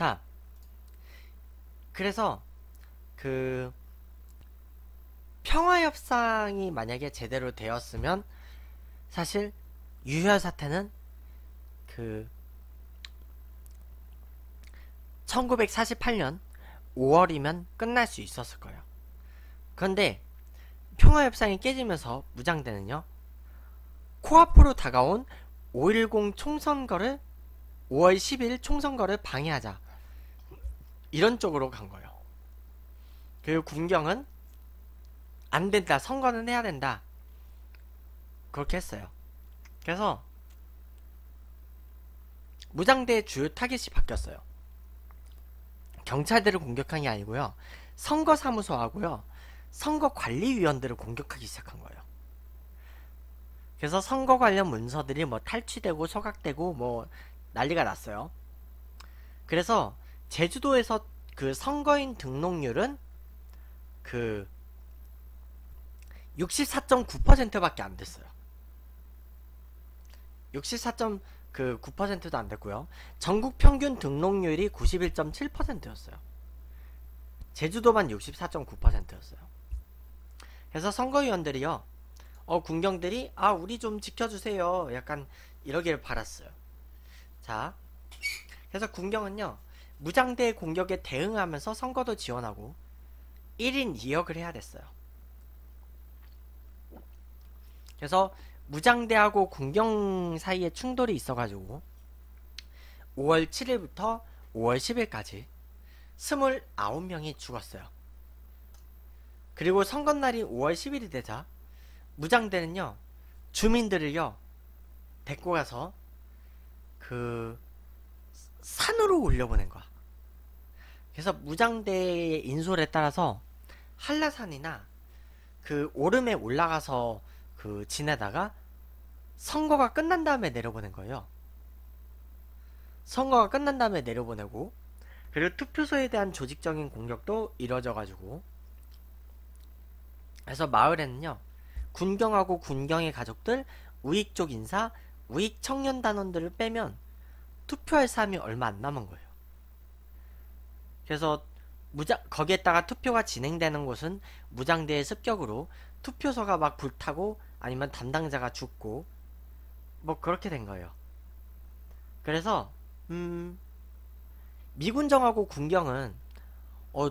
자, 그래서 그 평화 협상이 만약에 제대로 되었으면 사실 유혈 사태는 그 1948년 5월이면 끝날 수 있었을 거예요. 그런데 평화 협상이 깨지면서 무장대는요. 코앞으로 다가온 5.10 총선거를 5월 10일 총선거를 방해하자 이런 쪽으로 간 거예요. 그리고 군경은 안 된다. 선거는 해야 된다. 그렇게 했어요. 그래서 무장대의 주요 타겟이 바뀌었어요. 경찰들을 공격한 게 아니고요. 선거사무소하고요. 선거관리위원들을 공격하기 시작한 거예요. 그래서 선거 관련 문서들이 뭐 탈취되고 소각되고 뭐 난리가 났어요. 그래서 제주도에서 그 선거인 등록률은 그 64.9%밖에 안 됐어요. 6 4 9%도 안 됐고요. 전국 평균 등록률이 91.7%였어요. 제주도만 64.9%였어요. 그래서 선거위원들이요. 어 군경들이 아 우리 좀 지켜주세요. 약간 이러기를 바랐어요. 자, 그래서 군경은요. 무장대의 공격에 대응하면서 선거도 지원하고 1인 2역을 해야 됐어요. 그래서 무장대하고 군경 사이에 충돌이 있어가지고 5월 7일부터 5월 10일까지 29명이 죽었어요. 그리고 선거날이 5월 10일이 되자 무장대는요 주민들을요 데리고 가서 그 산으로 올려보낸 거야. 그래서 무장대의 인솔에 따라서 한라산이나 그 오름에 올라가서 그 지내다가 선거가 끝난 다음에 내려보낸 거예요. 선거가 끝난 다음에 내려보내고 그리고 투표소에 대한 조직적인 공격도 이뤄져가지고 그래서 마을에는요 군경하고 군경의 가족들 우익 쪽 인사 우익 청년 단원들을 빼면 투표할 사람이 얼마 안 남은 거예요. 그래서 무장 거기에다가 투표가 진행되는 곳은 무장대의 습격으로 투표소가 막 불타고 아니면 담당자가 죽고 뭐 그렇게 된 거예요. 그래서 음 미군정하고 군경은 어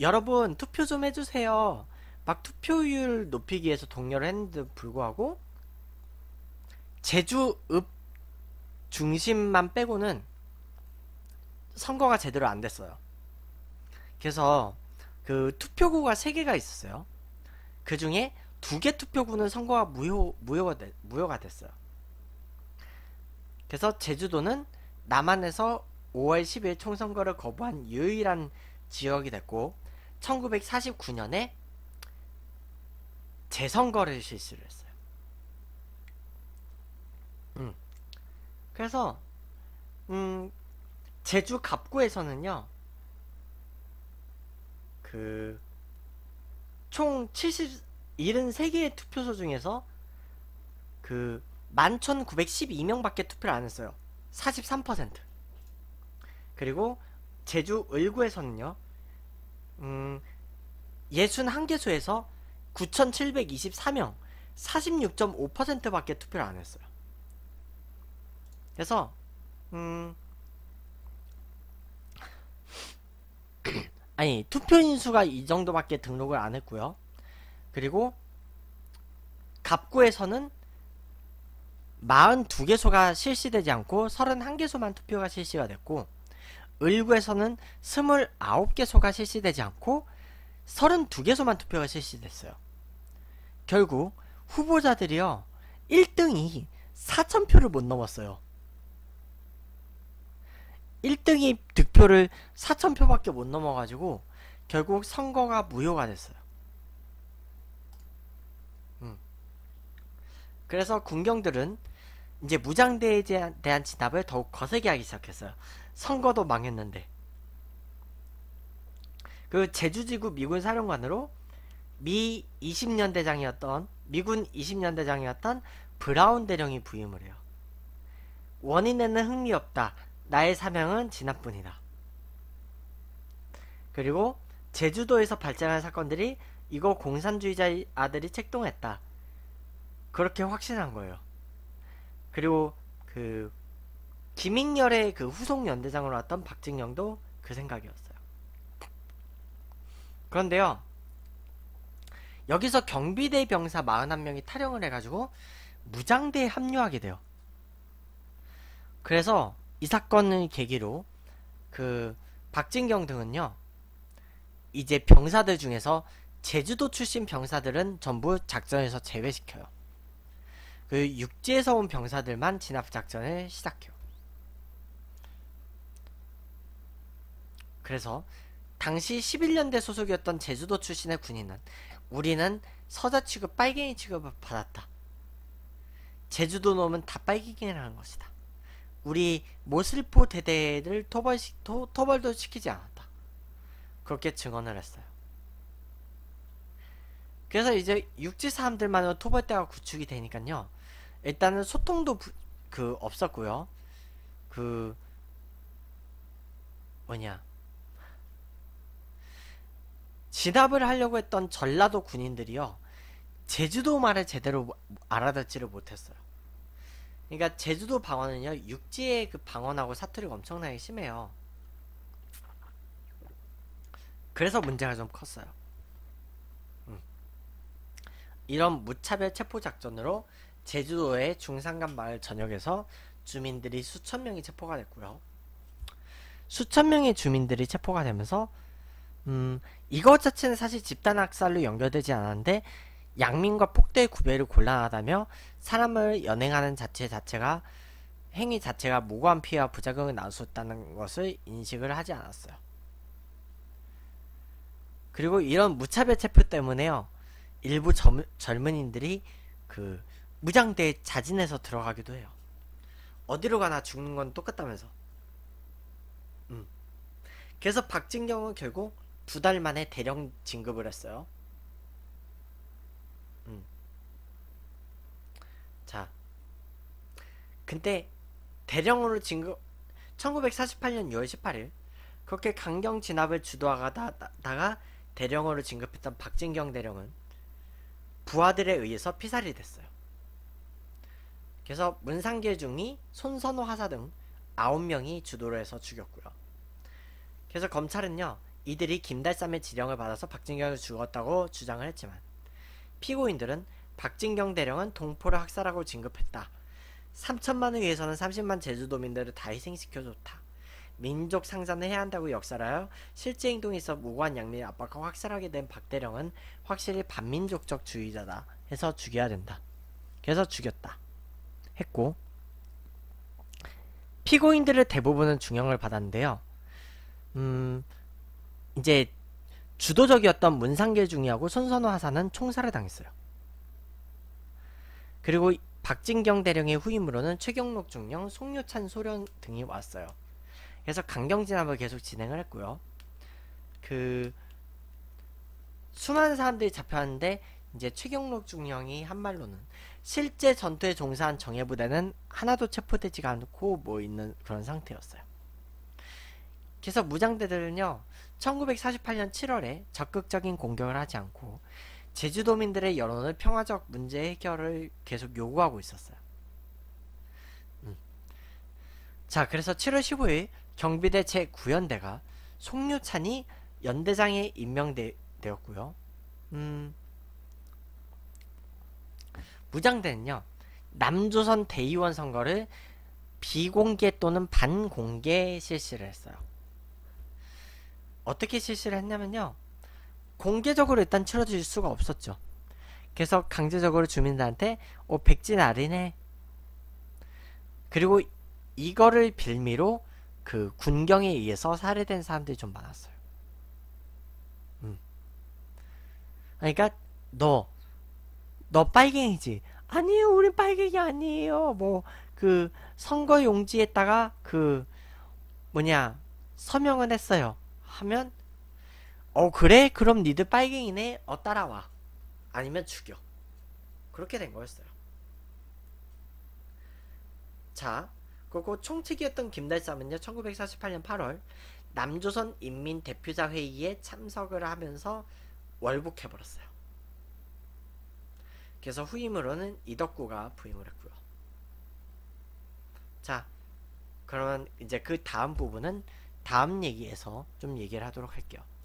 여러분 투표 좀 해주세요. 막 투표율 높이기 위해서 동료를 했는데도 불구하고 제주읍 중심만 빼고는 선거가 제대로 안 됐어요. 그래서 그 투표구가 세개가 있었어요. 그 중에 두개 투표구는 선거가 무효, 무효가, 되, 무효가 됐어요. 그래서 제주도는 남한에서 5월 10일 총선거를 거부한 유일한 지역이 됐고 1949년에 재선거를 실시를 했어요. 음. 그래서 음, 제주 갑구에서는요. 그총 70, 73개의 투표소 중에서 그 11,912명밖에 투표를 안 했어요. 43%. 그리고 제주 을구에서는요. 음, 61개소에서 9,724명, 46.5%밖에 투표를 안 했어요. 그래서 음, 아니 투표인수가 이 정도밖에 등록을 안 했고요. 그리고 갑구에서는 42개소가 실시되지 않고 31개소만 투표가 실시가 됐고 을구에서는 29개소가 실시되지 않고 32개소만 투표가 실시됐어요. 결국 후보자들이요 1등이 4천표를못 넘었어요. 1등이 득표를 4,000표밖에 못 넘어가지고 결국 선거가 무효가 됐어요. 음. 그래서 군경들은 이제 무장대에 대한 진압을 더욱 거세게 하기 시작했어요. 선거도 망했는데. 그 제주지구 미군 사령관으로 미 20년대장이었던 미군 20년대장이었던 브라운 대령이 부임을 해요. 원인에는 흥미없다. 나의 사명은 진압뿐이다. 그리고 제주도에서 발생한 사건들이 이거 공산주의자 아들이 책동했다. 그렇게 확신한 거예요. 그리고 그김인열의그 그 후속 연대장으로 왔던 박진영도 그 생각이었어요. 그런데요. 여기서 경비대 병사 41명이 탈영을 해가지고 무장대에 합류하게 돼요. 그래서 이 사건을 계기로 그 박진경 등은요 이제 병사들 중에서 제주도 출신 병사들은 전부 작전에서 제외시켜요. 그 육지에서 온 병사들만 진압 작전을 시작해요. 그래서 당시 11년대 소속이었던 제주도 출신의 군인은 우리는 서자 취급 빨갱이 취급을 받았다. 제주도 놈은 다 빨갱이라는 것이다. 우리 모슬포 대대를 토벌, 토, 토벌도 시키지 않았다. 그렇게 증언을 했어요. 그래서 이제 육지 사람들만으로 토벌대가 구축이 되니까요. 일단은 소통도 부, 그 없었고요. 그 뭐냐 진압을 하려고 했던 전라도 군인들이요. 제주도 말을 제대로 알아듣지를 못했어요. 그러니까 제주도 방언은요 육지의 그 방언하고 사투리가 엄청나게 심해요 그래서 문제가 좀 컸어요 음. 이런 무차별 체포작전으로 제주도의 중산간 마을 전역에서 주민들이 수천 명이 체포가 됐고요 수천 명의 주민들이 체포가 되면서 음 이것 자체는 사실 집단학살로 연결되지 않았는데 양민과 폭대의 구별이 곤란하다며 사람을 연행하는 자체 자체가 행위 자체가 무고한 피해와 부작용을 나수있다는 것을 인식을 하지 않았어요. 그리고 이런 무차별 체포 때문에요. 일부 젊, 젊은인들이 그 무장대에 자진해서 들어가기도 해요. 어디로 가나 죽는 건 똑같다면서. 음. 그래서 박진경은 결국 두 달 만에 대령 진급을 했어요. 근데 대령으로 진급 1948년 6월 18일 그렇게 강경 진압을 주도하다가 대령으로 진급했던 박진경 대령은 부하들에 의해서 피살이 됐어요. 그래서 문상길 중이 손선호 하사 등 9명이 주도를 해서 죽였고요. 그래서 검찰은요. 이들이 김달삼의 지령을 받아서 박진경을 죽었다고 주장을 했지만 피고인들은 박진경 대령은 동포를 학살하고 진급했다. 3천만을 위해서는 30만 제주도민들을 다 희생시켜줬다. 민족 상잔을 해야 한다고 역설 하여 실제 행동에서 무고한 양민의 압박과 확실하게 된 박대령은 확실히 반민족적 주의자다 해서 죽여야 된다. 그래서 죽였다. 했고 피고인들의 대부분은 중형을 받았는데요. 음 이제 주도적이었던 문상계 중이하고 손선호 하사는 총살을 당했어요. 그리고 박진경 대령의 후임으로는 최경록 중령, 송유찬 소련 등이 왔어요. 그래서 강경 진압을 계속 진행을 했고요. 그 수많은 사람들이 잡혀왔는데 이제 최경록 중령이 한 말로는 실제 전투에 종사한 정예부대는 하나도 체포되지가 않고 뭐 있는 그런 상태였어요. 그래서 무장대들은요 1948년 7월에 적극적인 공격을 하지 않고 제주도민들의 여론을 평화적 문제 해결을 계속 요구하고 있었어요. 음. 자, 그래서 7월 15일 경비대 제9연대가 송유찬이 연대장에 임명되었고요. 음, 무장대는요, 남조선 대의원 선거를 비공개 또는 반공개 실시를 했어요. 어떻게 실시를 했냐면요. 공개적으로 일단 치러질 수가 없었죠. 그래서 강제적으로 주민들한테 어, 백진 아리네. 그리고 이거를 빌미로 그 군경에 의해서 살해된 사람들이 좀 많았어요. 음. 그러니까 너, 너 빨갱이지? 아니요 우리 빨갱이 아니에요. 뭐 그 선거 용지에다가 그 뭐냐 서명은 했어요. 하면 어 그래? 그럼 니들 빨갱이네? 어 따라와 아니면 죽여 그렇게 된 거였어요 자 그리고 총책이었던 김달삼은요 1948년 8월 남조선 인민대표자 회의에 참석을 하면서 월북해버렸어요 그래서 후임으로는 이덕구가 부임을 했고요 자 그러면 이제 그 다음 부분은 다음 얘기에서 좀 얘기를 하도록 할게요